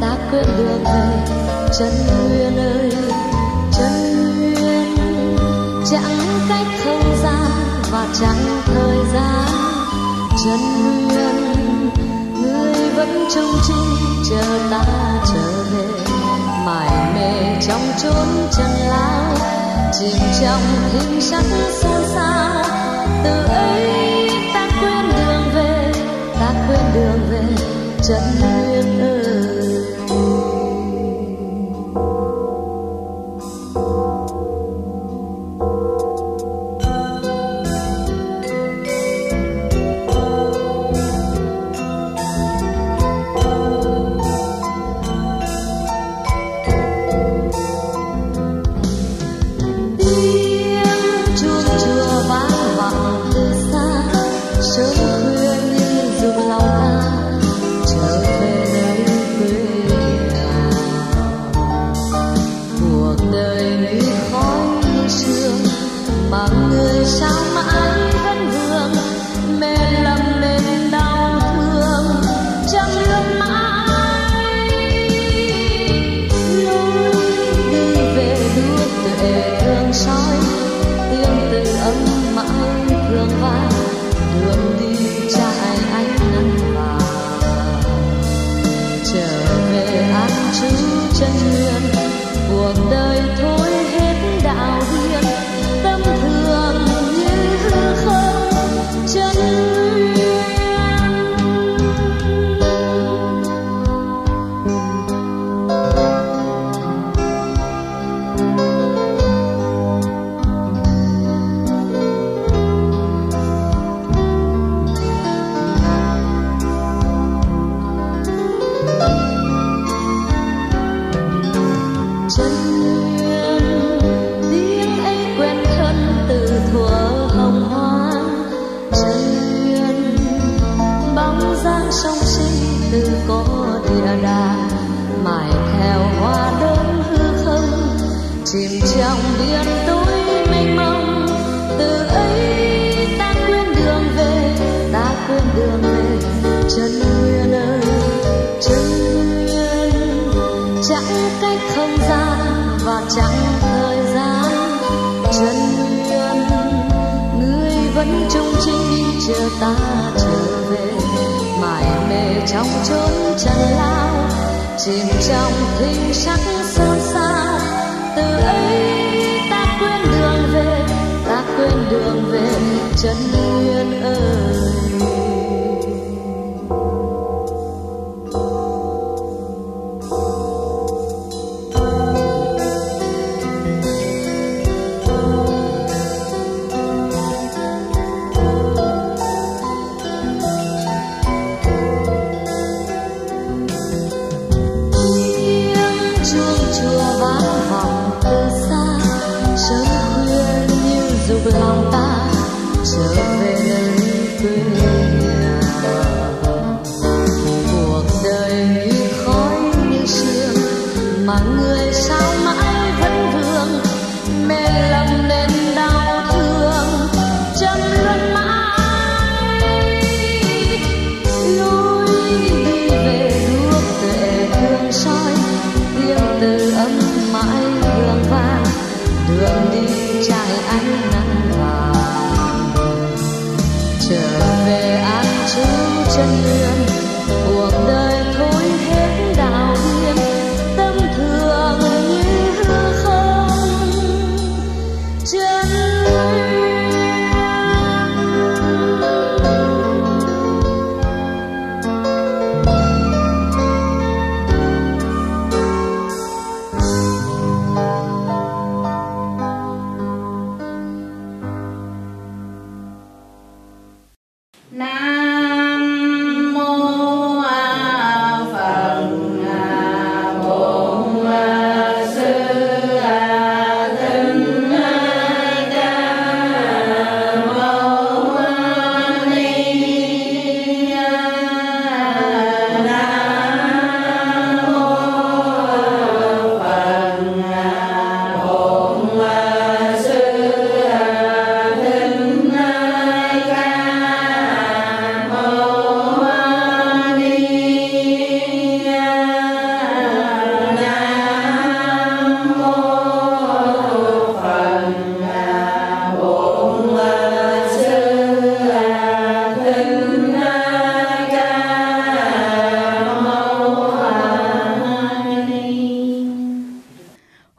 ta quên đường về chân nguyên ơi chân nguyên chẳng cách không gian và chẳng thời gian chân nguyên người vẫn trông trinh chờ ta trở về mải mê trong chốn trần lao chìm trong hình sắc xôn xao từ ấy ta quên đường về ta quên đường về chân nguyên ơi to tràn lao chìm trong hình sắc sơn sao từ ấy ta quên đường về ta quên đường về chân nguyên ơi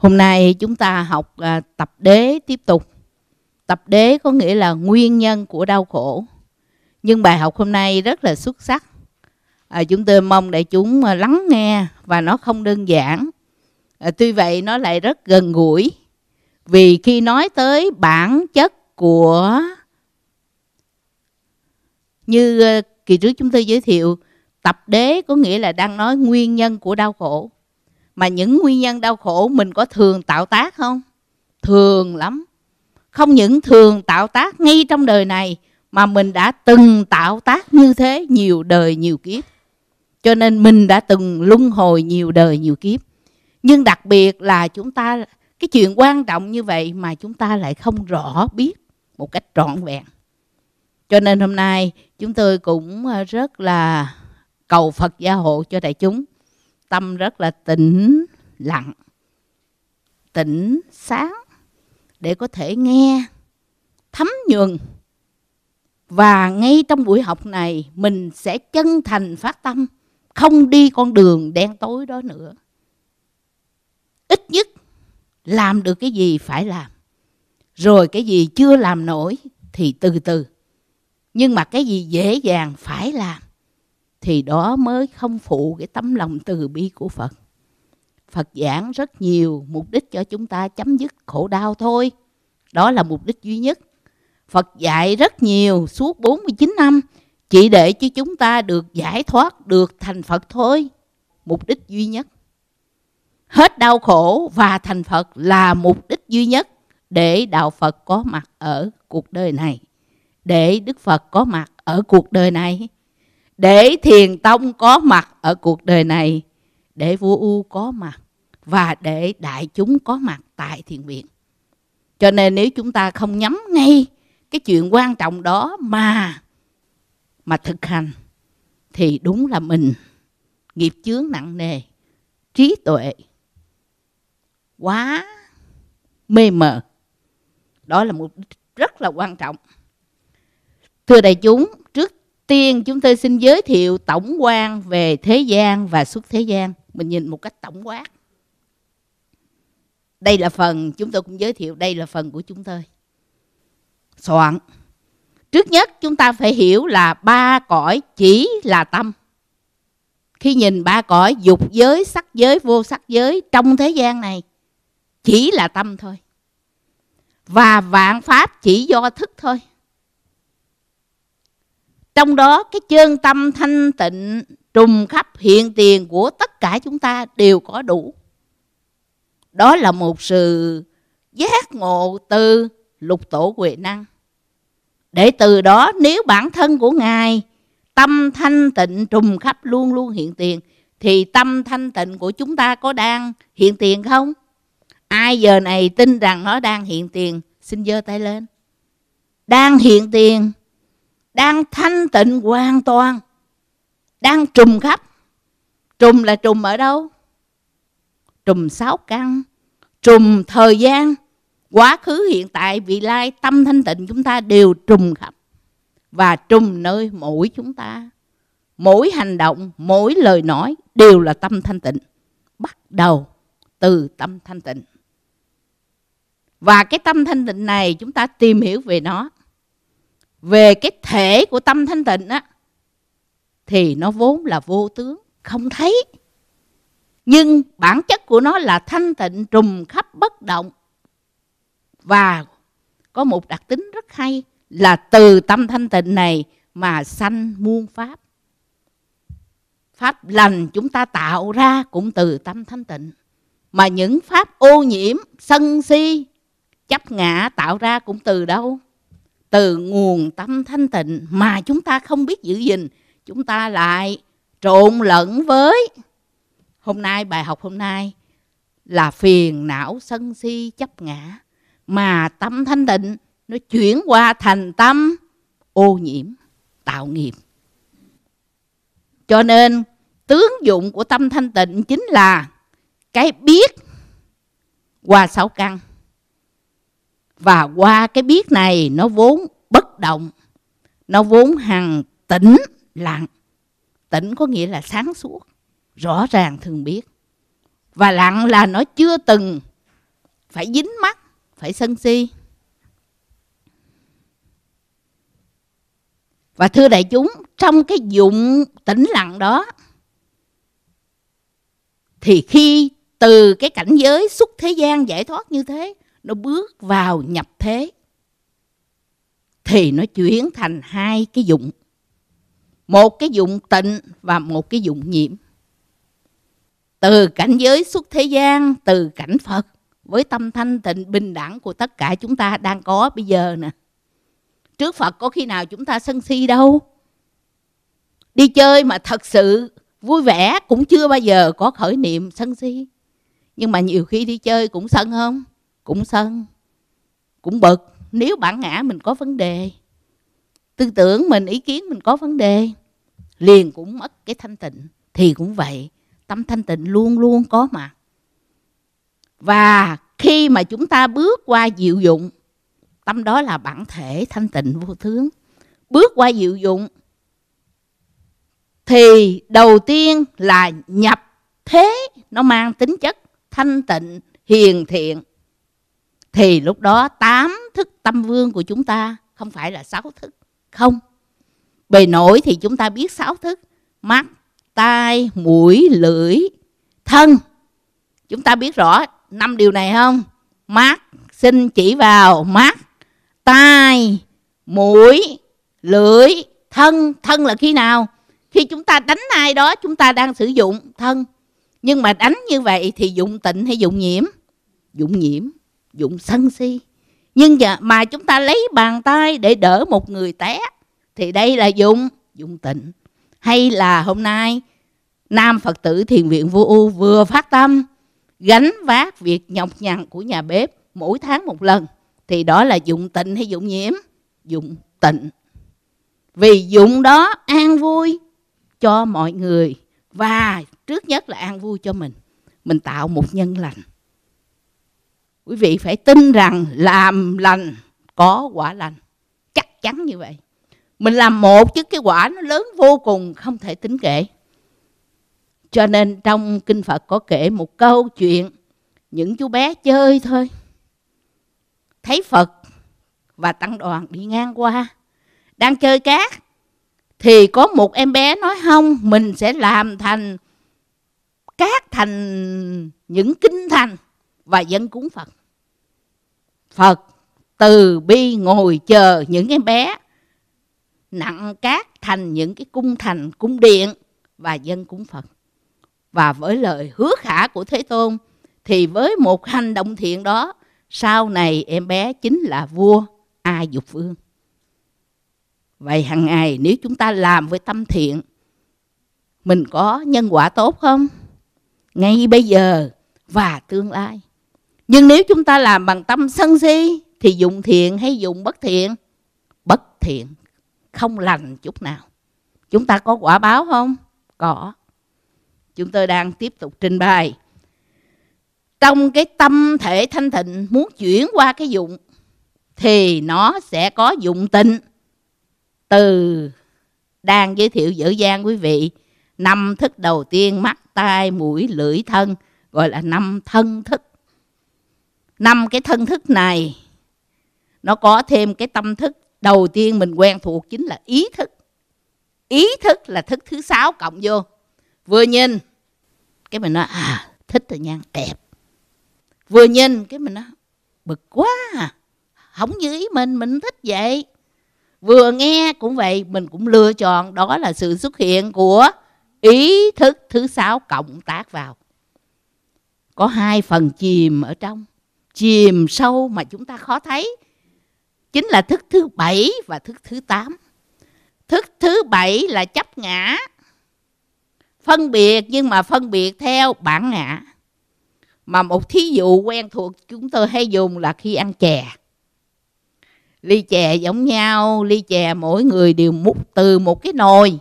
Hôm nay chúng ta học à, tập đế tiếp tục. Tập đế có nghĩa là nguyên nhân của đau khổ. Nhưng bài học hôm nay rất là xuất sắc. À, chúng tôi mong đại chúng à, lắng nghe và nó không đơn giản. À, tuy vậy nó lại rất gần gũi. Vì khi nói tới bản chất của như à, kỳ trước chúng tôi giới thiệu, tập đế có nghĩa là đang nói nguyên nhân của đau khổ mà những nguyên nhân đau khổ mình có thường tạo tác không thường lắm không những thường tạo tác ngay trong đời này mà mình đã từng tạo tác như thế nhiều đời nhiều kiếp cho nên mình đã từng luân hồi nhiều đời nhiều kiếp nhưng đặc biệt là chúng ta cái chuyện quan trọng như vậy mà chúng ta lại không rõ biết một cách trọn vẹn cho nên hôm nay chúng tôi cũng ờ, rất là cầu phật gia hộ cho đại chúng tâm rất là tĩnh lặng tĩnh sáng để có thể nghe thấm nhuần và ngay trong buổi học này mình sẽ chân thành phát tâm không đi con đường đen tối đó nữa ít nhất làm được cái gì phải làm rồi cái gì chưa làm nổi thì từ từ nhưng mà cái gì dễ dàng phải làm thì đó mới không phụ cái tấm lòng từ bi của Phật. Phật giảng rất nhiều mục đích cho chúng ta chấm dứt khổ đau thôi. Đó là mục đích duy nhất. Phật dạy rất nhiều suốt 49 năm chỉ để cho chúng ta được giải thoát, được thành Phật thôi. Mục đích duy nhất. Hết đau khổ và thành Phật là mục đích duy nhất để Đạo Phật có mặt ở cuộc đời này. Để Đức Phật có mặt ở cuộc đời này để thiền tông có mặt ở cuộc đời này để vua u có mặt và để đại chúng có mặt tại thiền viện cho nên nếu chúng ta không nhắm ngay cái chuyện quan trọng đó mà mà thực hành thì đúng là mình nghiệp chướng nặng nề trí tuệ quá mê mờ đó là một rất là quan trọng thưa đại chúng tiên chúng tôi xin giới thiệu tổng quan về thế gian và xuất thế gian mình nhìn một cách tổng quát đây là phần chúng tôi cũng giới thiệu đây là phần của chúng tôi soạn trước nhất chúng ta phải hiểu là ba cõi chỉ là tâm khi nhìn ba cõi dục giới sắc giới vô sắc giới trong thế gian này chỉ là tâm thôi và vạn pháp chỉ do thức thôi trong đó cái chân tâm thanh tịnh trùng khắp hiện tiền của tất cả chúng ta đều có đủ đó là một sự giác ngộ từ lục tổ huệ năng để từ đó nếu bản thân của ngài tâm thanh tịnh trùng khắp luôn luôn hiện tiền thì tâm thanh tịnh của chúng ta có đang hiện tiền không ai giờ này tin rằng nó đang hiện tiền xin giơ tay lên đang hiện tiền đang thanh tịnh hoàn toàn đang trùm khắp trùm là trùm ở đâu trùm sáu căn trùm thời gian quá khứ hiện tại vị lai tâm thanh tịnh chúng ta đều trùm khắp và trùm nơi mỗi chúng ta mỗi hành động mỗi lời nói đều là tâm thanh tịnh bắt đầu từ tâm thanh tịnh và cái tâm thanh tịnh này chúng ta tìm hiểu về nó về cái thể của tâm thanh tịnh á thì nó vốn là vô tướng không thấy nhưng bản chất của nó là thanh tịnh trùm khắp bất động và có một đặc tính rất hay là từ tâm thanh tịnh này mà sanh muôn pháp pháp lành chúng ta tạo ra cũng từ tâm thanh tịnh mà những pháp ô nhiễm sân si chấp ngã tạo ra cũng từ đâu từ nguồn tâm thanh tịnh mà chúng ta không biết giữ gìn chúng ta lại trộn lẫn với hôm nay bài học hôm nay là phiền não sân si chấp ngã mà tâm thanh tịnh nó chuyển qua thành tâm ô nhiễm tạo nghiệp cho nên tướng dụng của tâm thanh tịnh chính là cái biết qua sáu căn và qua cái biết này nó vốn bất động nó vốn hằng tĩnh lặng tĩnh có nghĩa là sáng suốt rõ ràng thường biết và lặng là nó chưa từng phải dính mắt phải sân si và thưa đại chúng trong cái dụng tĩnh lặng đó thì khi từ cái cảnh giới xuất thế gian giải thoát như thế nó bước vào nhập thế thì nó chuyển thành hai cái dụng một cái dụng tịnh và một cái dụng nhiễm từ cảnh giới xuất thế gian từ cảnh phật với tâm thanh tịnh bình đẳng của tất cả chúng ta đang có bây giờ nè trước phật có khi nào chúng ta sân si đâu đi chơi mà thật sự vui vẻ cũng chưa bao giờ có khởi niệm sân si nhưng mà nhiều khi đi chơi cũng sân không cũng sân cũng bực nếu bản ngã mình có vấn đề tư tưởng mình ý kiến mình có vấn đề liền cũng mất cái thanh tịnh thì cũng vậy tâm thanh tịnh luôn luôn có mà. và khi mà chúng ta bước qua diệu dụng tâm đó là bản thể thanh tịnh vô tướng bước qua diệu dụng thì đầu tiên là nhập thế nó mang tính chất thanh tịnh hiền thiện thì lúc đó tám thức tâm vương của chúng ta không phải là sáu thức không bề nổi thì chúng ta biết sáu thức mắt tai mũi lưỡi thân chúng ta biết rõ năm điều này không mắt xin chỉ vào mắt tai mũi lưỡi thân thân là khi nào khi chúng ta đánh ai đó chúng ta đang sử dụng thân nhưng mà đánh như vậy thì dụng tịnh hay dụng nhiễm dụng nhiễm dụng sân si nhưng mà chúng ta lấy bàn tay để đỡ một người té thì đây là dụng dụng tịnh hay là hôm nay nam phật tử thiền viện vô u vừa phát tâm gánh vác việc nhọc nhằn của nhà bếp mỗi tháng một lần thì đó là dụng tịnh hay dụng nhiễm dụng tịnh vì dụng đó an vui cho mọi người và trước nhất là an vui cho mình mình tạo một nhân lành quý vị phải tin rằng làm lành có quả lành chắc chắn như vậy mình làm một chứ cái quả nó lớn vô cùng không thể tính kể cho nên trong kinh phật có kể một câu chuyện những chú bé chơi thôi thấy phật và tăng đoàn đi ngang qua đang chơi cát thì có một em bé nói không mình sẽ làm thành cát thành những kinh thành và dân cúng phật Phật từ bi ngồi chờ những em bé nặng cát thành những cái cung thành cung điện và dân cúng Phật. Và với lời hứa khả của Thế Tôn thì với một hành động thiện đó sau này em bé chính là vua A Dục Vương. Vậy hàng ngày nếu chúng ta làm với tâm thiện mình có nhân quả tốt không? Ngay bây giờ và tương lai nhưng nếu chúng ta làm bằng tâm sân si thì dùng thiện hay dùng bất thiện bất thiện không lành chút nào chúng ta có quả báo không có chúng tôi đang tiếp tục trình bày trong cái tâm thể thanh tịnh muốn chuyển qua cái dụng thì nó sẽ có dụng tịnh từ đang giới thiệu dở gian quý vị năm thức đầu tiên mắt tai mũi lưỡi thân gọi là năm thân thức năm cái thân thức này nó có thêm cái tâm thức đầu tiên mình quen thuộc chính là ý thức ý thức là thức thứ sáu cộng vô vừa nhìn cái mình nói à thích rồi nhan đẹp vừa nhìn cái mình nói bực quá à. không như ý mình mình thích vậy vừa nghe cũng vậy mình cũng lựa chọn đó là sự xuất hiện của ý thức thứ sáu cộng tác vào có hai phần chìm ở trong chìm sâu mà chúng ta khó thấy chính là thức thứ bảy và thức thứ tám thức thứ bảy là chấp ngã phân biệt nhưng mà phân biệt theo bản ngã mà một thí dụ quen thuộc chúng tôi hay dùng là khi ăn chè ly chè giống nhau ly chè mỗi người đều múc từ một cái nồi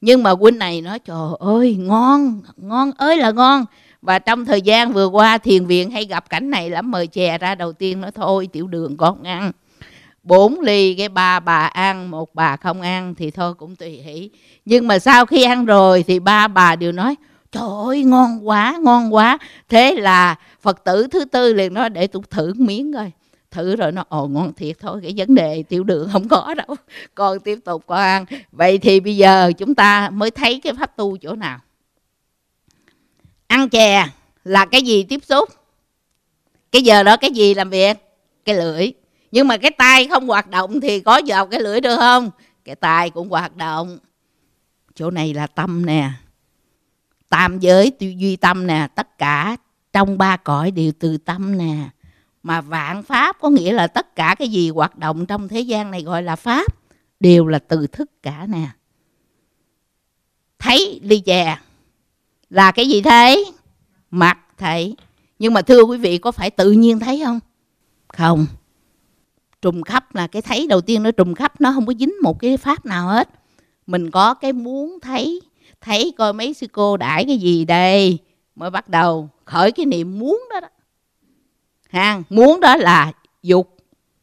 nhưng mà huynh này nói trời ơi ngon ngon ơi là ngon và trong thời gian vừa qua thiền viện hay gặp cảnh này lắm mời chè ra đầu tiên nó thôi tiểu đường có ăn bốn ly cái ba bà ăn một bà không ăn thì thôi cũng tùy hỷ nhưng mà sau khi ăn rồi thì ba bà đều nói trời ơi ngon quá ngon quá thế là phật tử thứ tư liền nói để tôi thử miếng rồi thử rồi nó ồ ngon thiệt thôi cái vấn đề tiểu đường không có đâu còn tiếp tục con ăn vậy thì bây giờ chúng ta mới thấy cái pháp tu chỗ nào ăn chè là cái gì tiếp xúc cái giờ đó cái gì làm việc cái lưỡi nhưng mà cái tay không hoạt động thì có vào cái lưỡi được không cái tay cũng hoạt động chỗ này là tâm nè tam giới tư duy tâm nè tất cả trong ba cõi đều từ tâm nè mà vạn pháp có nghĩa là tất cả cái gì hoạt động trong thế gian này gọi là pháp đều là từ thức cả nè thấy ly chè là cái gì thế mặt thấy nhưng mà thưa quý vị có phải tự nhiên thấy không không trùng khắp là cái thấy đầu tiên nó trùng khắp nó không có dính một cái pháp nào hết mình có cái muốn thấy thấy coi mấy sư cô đãi cái gì đây mới bắt đầu khởi cái niệm muốn đó, đó. ha muốn đó là dục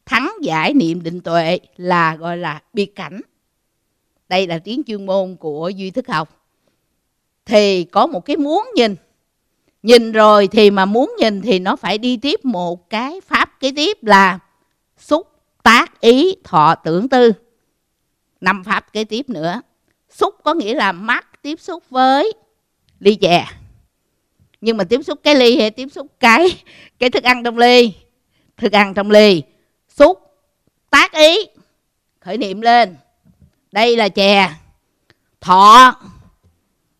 thắng giải niệm định tuệ là gọi là biệt cảnh đây là tiếng chuyên môn của duy thức học thì có một cái muốn nhìn nhìn rồi thì mà muốn nhìn thì nó phải đi tiếp một cái pháp kế tiếp là xúc tác ý thọ tưởng tư năm pháp kế tiếp nữa xúc có nghĩa là mắt tiếp xúc với ly chè nhưng mà tiếp xúc cái ly hay tiếp xúc cái cái thức ăn trong ly thức ăn trong ly xúc tác ý khởi niệm lên đây là chè thọ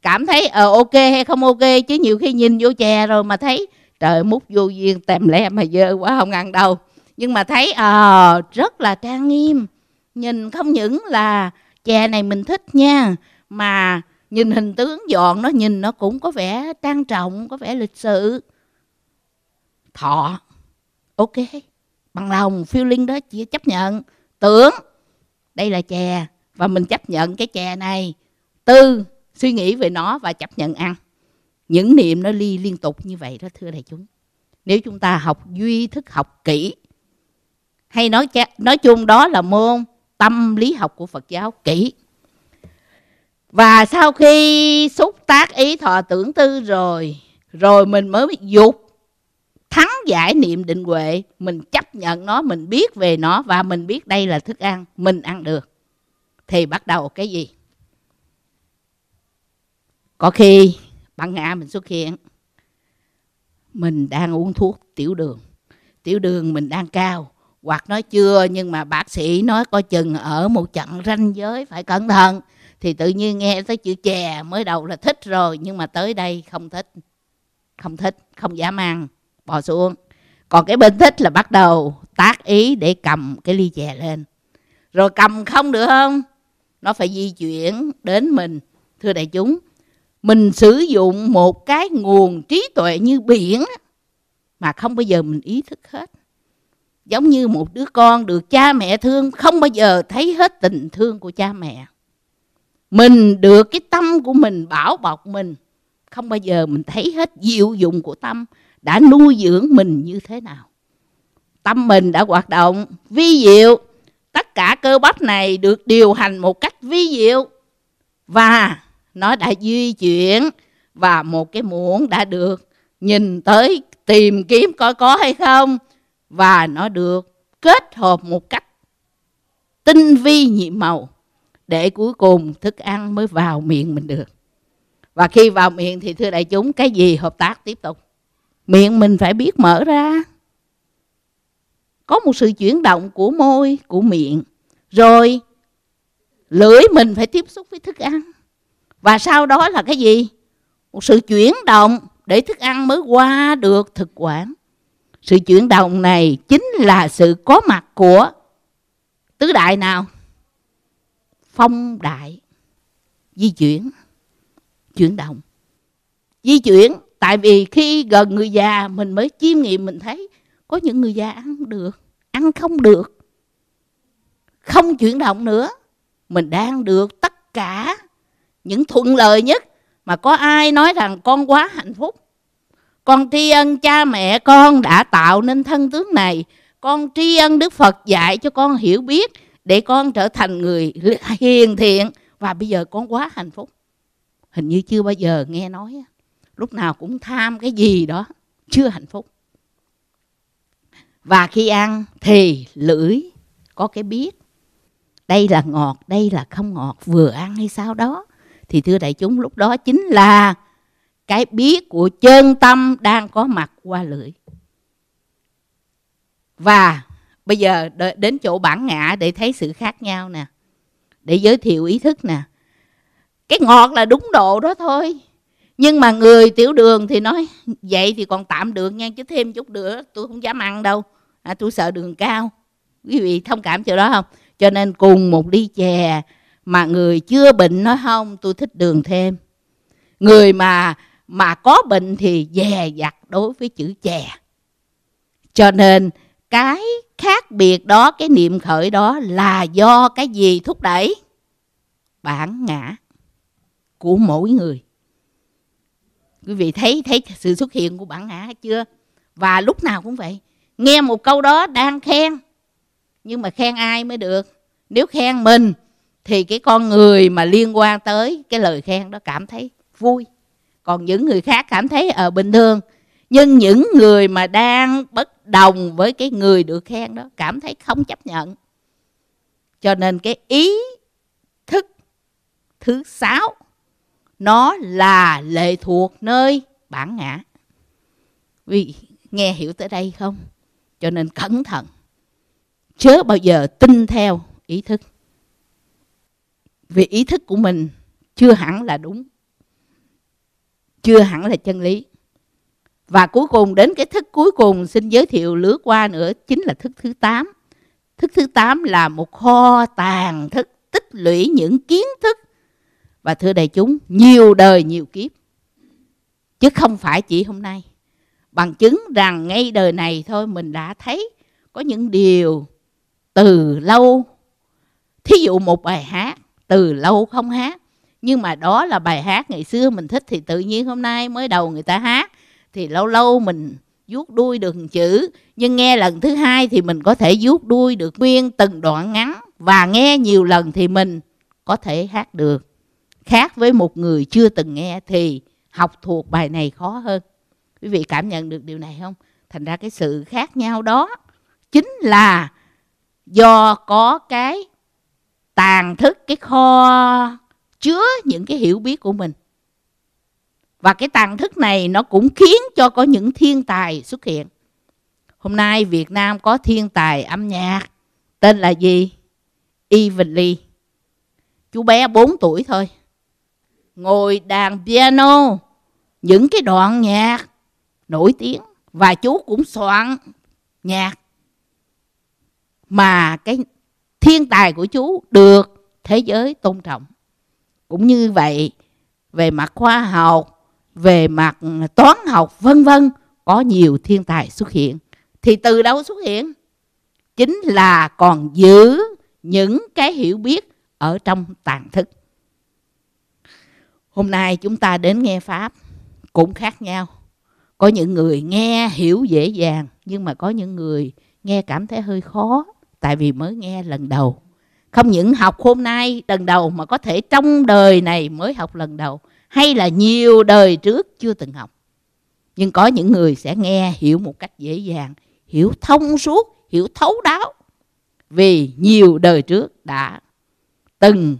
cảm thấy ờ uh, ok hay không ok chứ nhiều khi nhìn vô chè rồi mà thấy trời múc vô duyên tèm le mà dơ quá không ăn đâu nhưng mà thấy ờ uh, rất là trang nghiêm nhìn không những là chè này mình thích nha mà nhìn hình tướng dọn nó nhìn nó cũng có vẻ trang trọng có vẻ lịch sự thọ ok bằng lòng feeling đó chỉ chấp nhận tưởng đây là chè và mình chấp nhận cái chè này tư suy nghĩ về nó và chấp nhận ăn những niệm nó ly liên tục như vậy đó thưa đại chúng nếu chúng ta học duy thức học kỹ hay nói nói chung đó là môn tâm lý học của Phật giáo kỹ và sau khi xúc tác ý thọ tưởng tư rồi rồi mình mới dục thắng giải niệm định huệ mình chấp nhận nó mình biết về nó và mình biết đây là thức ăn mình ăn được thì bắt đầu cái gì có khi bản ngã mình xuất hiện mình đang uống thuốc tiểu đường tiểu đường mình đang cao hoặc nói chưa nhưng mà bác sĩ nói coi chừng ở một trận ranh giới phải cẩn thận thì tự nhiên nghe tới chữ chè mới đầu là thích rồi nhưng mà tới đây không thích không thích không dám ăn bỏ xuống còn cái bên thích là bắt đầu tác ý để cầm cái ly chè lên rồi cầm không được không nó phải di chuyển đến mình thưa đại chúng mình sử dụng một cái nguồn trí tuệ như biển mà không bao giờ mình ý thức hết giống như một đứa con được cha mẹ thương không bao giờ thấy hết tình thương của cha mẹ mình được cái tâm của mình bảo bọc mình không bao giờ mình thấy hết diệu dụng của tâm đã nuôi dưỡng mình như thế nào tâm mình đã hoạt động vi diệu tất cả cơ bắp này được điều hành một cách vi diệu và nó đã di chuyển và một cái muỗng đã được nhìn tới tìm kiếm coi có hay không và nó được kết hợp một cách tinh vi nhiệm màu để cuối cùng thức ăn mới vào miệng mình được và khi vào miệng thì thưa đại chúng cái gì hợp tác tiếp tục miệng mình phải biết mở ra có một sự chuyển động của môi của miệng rồi lưỡi mình phải tiếp xúc với thức ăn và sau đó là cái gì một sự chuyển động để thức ăn mới qua được thực quản sự chuyển động này chính là sự có mặt của tứ đại nào phong đại di chuyển chuyển động di chuyển tại vì khi gần người già mình mới chiêm nghiệm mình thấy có những người già ăn được ăn không được không chuyển động nữa mình đang được tất cả những thuận lợi nhất mà có ai nói rằng con quá hạnh phúc con tri ân cha mẹ con đã tạo nên thân tướng này con tri ân đức phật dạy cho con hiểu biết để con trở thành người hiền thiện và bây giờ con quá hạnh phúc hình như chưa bao giờ nghe nói lúc nào cũng tham cái gì đó chưa hạnh phúc và khi ăn thì lưỡi có cái biết đây là ngọt đây là không ngọt vừa ăn hay sao đó thì thưa đại chúng lúc đó chính là cái biết của chân tâm đang có mặt qua lưỡi và bây giờ đến chỗ bản ngã để thấy sự khác nhau nè để giới thiệu ý thức nè cái ngọt là đúng độ đó thôi nhưng mà người tiểu đường thì nói vậy thì còn tạm được nha chứ thêm chút nữa tôi không dám ăn đâu à, tôi sợ đường cao quý vị thông cảm chỗ đó không cho nên cùng một ly chè mà người chưa bệnh nói không tôi thích đường thêm người mà mà có bệnh thì dè dặt đối với chữ chè cho nên cái khác biệt đó cái niệm khởi đó là do cái gì thúc đẩy bản ngã của mỗi người quý vị thấy thấy sự xuất hiện của bản ngã chưa và lúc nào cũng vậy nghe một câu đó đang khen nhưng mà khen ai mới được nếu khen mình thì cái con người mà liên quan tới cái lời khen đó cảm thấy vui còn những người khác cảm thấy ở ờ, à, bình thường nhưng những người mà đang bất đồng với cái người được khen đó cảm thấy không chấp nhận cho nên cái ý thức thứ sáu nó là lệ thuộc nơi bản ngã vì nghe hiểu tới đây không cho nên cẩn thận chớ bao giờ tin theo ý thức vì ý thức của mình chưa hẳn là đúng chưa hẳn là chân lý và cuối cùng đến cái thức cuối cùng xin giới thiệu lướt qua nữa chính là thức thứ 8 thức thứ 8 là một kho tàng thức tích lũy những kiến thức và thưa đại chúng nhiều đời nhiều kiếp chứ không phải chỉ hôm nay bằng chứng rằng ngay đời này thôi mình đã thấy có những điều từ lâu thí dụ một bài hát từ lâu không hát nhưng mà đó là bài hát ngày xưa mình thích thì tự nhiên hôm nay mới đầu người ta hát thì lâu lâu mình vuốt đuôi được một chữ nhưng nghe lần thứ hai thì mình có thể vuốt đuôi được nguyên từng đoạn ngắn và nghe nhiều lần thì mình có thể hát được khác với một người chưa từng nghe thì học thuộc bài này khó hơn quý vị cảm nhận được điều này không thành ra cái sự khác nhau đó chính là do có cái tàn thức cái kho chứa những cái hiểu biết của mình và cái tàn thức này nó cũng khiến cho có những thiên tài xuất hiện hôm nay việt nam có thiên tài âm nhạc tên là gì Evan Lee chú bé 4 tuổi thôi ngồi đàn piano những cái đoạn nhạc nổi tiếng và chú cũng soạn nhạc mà cái thiên tài của chú được thế giới tôn trọng cũng như vậy về mặt khoa học về mặt toán học vân vân có nhiều thiên tài xuất hiện thì từ đâu xuất hiện chính là còn giữ những cái hiểu biết ở trong tàn thức hôm nay chúng ta đến nghe pháp cũng khác nhau có những người nghe hiểu dễ dàng nhưng mà có những người nghe cảm thấy hơi khó tại vì mới nghe lần đầu không những học hôm nay lần đầu mà có thể trong đời này mới học lần đầu hay là nhiều đời trước chưa từng học nhưng có những người sẽ nghe hiểu một cách dễ dàng hiểu thông suốt hiểu thấu đáo vì nhiều đời trước đã từng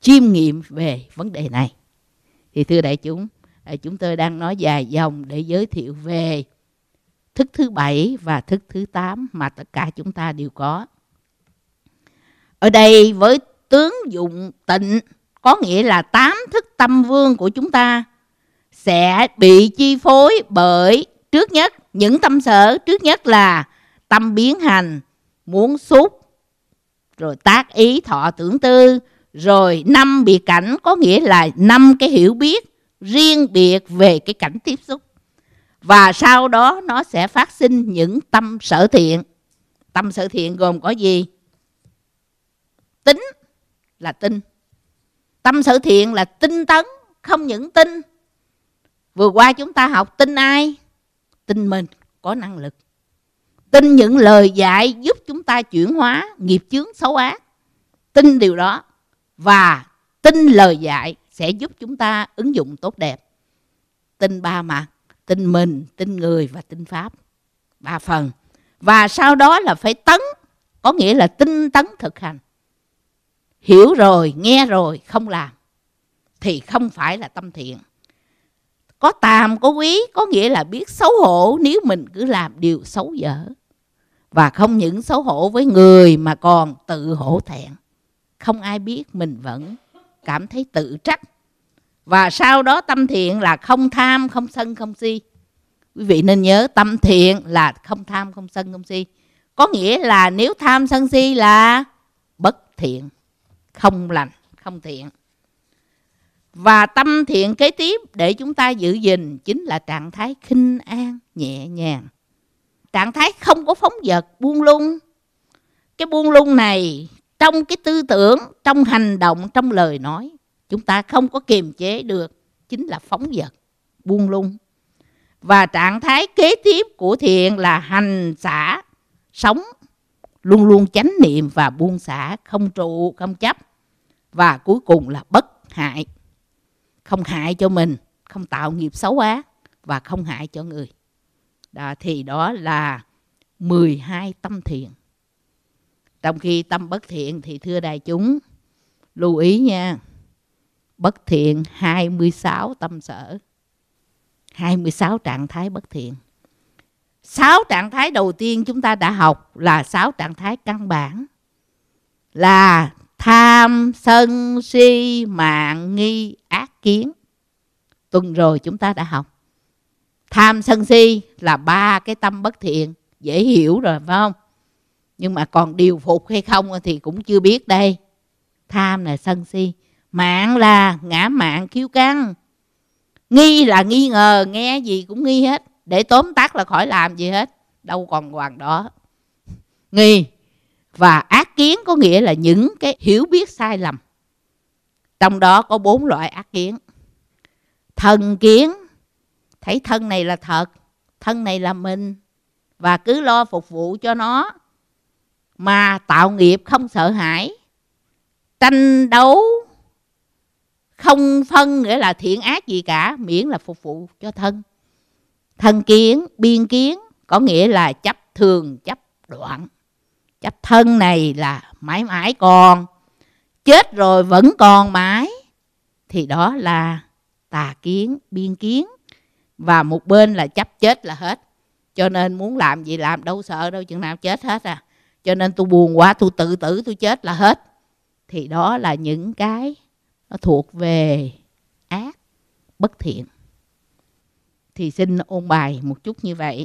chiêm nghiệm về vấn đề này thì thưa đại chúng à, chúng tôi đang nói dài dòng để giới thiệu về thức thứ bảy và thức thứ tám mà tất cả chúng ta đều có ở đây với tướng dụng tịnh có nghĩa là tám thức tâm vương của chúng ta sẽ bị chi phối bởi trước nhất những tâm sở trước nhất là tâm biến hành muốn xúc rồi tác ý thọ tưởng tư rồi năm biệt cảnh có nghĩa là năm cái hiểu biết riêng biệt về cái cảnh tiếp xúc và sau đó nó sẽ phát sinh những tâm sở thiện tâm sở thiện gồm có gì tính là tin tâm sự thiện là tinh tấn không những tin vừa qua chúng ta học tin ai tin mình có năng lực tin những lời dạy giúp chúng ta chuyển hóa nghiệp chướng xấu ác tin điều đó và tin lời dạy sẽ giúp chúng ta ứng dụng tốt đẹp tin ba mặt tin mình tin người và tin pháp ba phần và sau đó là phải tấn có nghĩa là tinh tấn thực hành hiểu rồi nghe rồi không làm thì không phải là tâm thiện có tàm có quý có nghĩa là biết xấu hổ nếu mình cứ làm điều xấu dở và không những xấu hổ với người mà còn tự hổ thẹn không ai biết mình vẫn cảm thấy tự trách và sau đó tâm thiện là không tham không sân không si quý vị nên nhớ tâm thiện là không tham không sân không si có nghĩa là nếu tham sân si là bất thiện không lành không thiện và tâm thiện kế tiếp để chúng ta giữ gìn chính là trạng thái khinh an nhẹ nhàng trạng thái không có phóng vật buông lung cái buông lung này trong cái tư tưởng trong hành động trong lời nói chúng ta không có kiềm chế được chính là phóng vật buông lung và trạng thái kế tiếp của thiện là hành xả sống luôn luôn chánh niệm và buông xả, không trụ, không chấp. Và cuối cùng là bất hại. Không hại cho mình, không tạo nghiệp xấu á và không hại cho người. Đó, thì đó là 12 tâm thiện. Trong khi tâm bất thiện thì thưa đại chúng, lưu ý nha. Bất thiện 26 tâm sở. 26 trạng thái bất thiện sáu trạng thái đầu tiên chúng ta đã học là sáu trạng thái căn bản là tham sân si mạng nghi ác kiến tuần rồi chúng ta đã học tham sân si là ba cái tâm bất thiện dễ hiểu rồi phải không nhưng mà còn điều phục hay không thì cũng chưa biết đây tham là sân si mạng là ngã mạng kiêu căng nghi là nghi ngờ nghe gì cũng nghi hết để tóm tắt là khỏi làm gì hết đâu còn hoàng đó nghi và ác kiến có nghĩa là những cái hiểu biết sai lầm trong đó có bốn loại ác kiến thần kiến thấy thân này là thật thân này là mình và cứ lo phục vụ cho nó mà tạo nghiệp không sợ hãi tranh đấu không phân nghĩa là thiện ác gì cả miễn là phục vụ cho thân thân kiến biên kiến có nghĩa là chấp thường chấp đoạn chấp thân này là mãi mãi còn chết rồi vẫn còn mãi thì đó là tà kiến biên kiến và một bên là chấp chết là hết cho nên muốn làm gì làm đâu sợ đâu chừng nào chết hết à cho nên tôi buồn quá tôi tự tử tôi chết là hết thì đó là những cái nó thuộc về ác bất thiện thì xin ôn bài một chút như vậy